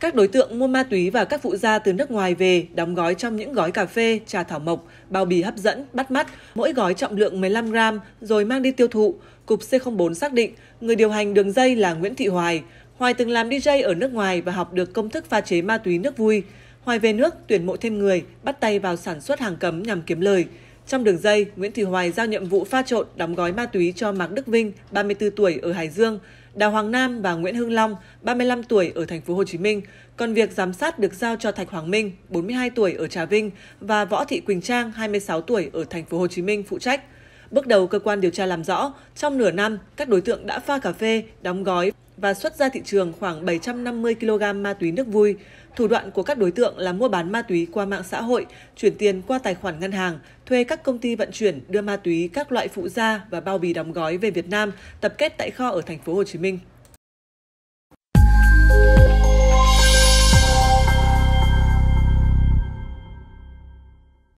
Các đối tượng mua ma túy và các phụ gia từ nước ngoài về đóng gói trong những gói cà phê, trà thảo mộc, bao bì hấp dẫn, bắt mắt, mỗi gói trọng lượng 15 gram rồi mang đi tiêu thụ. Cục C04 xác định người điều hành đường dây là Nguyễn Thị Hoài. Hoài từng làm DJ ở nước ngoài và học được công thức pha chế ma túy nước vui. Hoài về nước tuyển mộ thêm người, bắt tay vào sản xuất hàng cấm nhằm kiếm lời. Trong đường dây, Nguyễn Thị Hoài giao nhiệm vụ pha trộn đóng gói ma túy cho Mạc Đức Vinh, 34 tuổi ở Hải Dương, Đào Hoàng Nam và Nguyễn Hưng Long, 35 tuổi ở thành phố Hồ Chí Minh, còn việc giám sát được giao cho Thạch Hoàng Minh, 42 tuổi ở Trà Vinh và Võ Thị Quỳnh Trang, 26 tuổi ở thành phố Hồ Chí Minh phụ trách. Bước đầu cơ quan điều tra làm rõ, trong nửa năm, các đối tượng đã pha cà phê, đóng gói và xuất ra thị trường khoảng 750 kg ma túy nước vui. Thủ đoạn của các đối tượng là mua bán ma túy qua mạng xã hội, chuyển tiền qua tài khoản ngân hàng, thuê các công ty vận chuyển đưa ma túy các loại phụ gia và bao bì đóng gói về Việt Nam tập kết tại kho ở thành phố Hồ Chí Minh.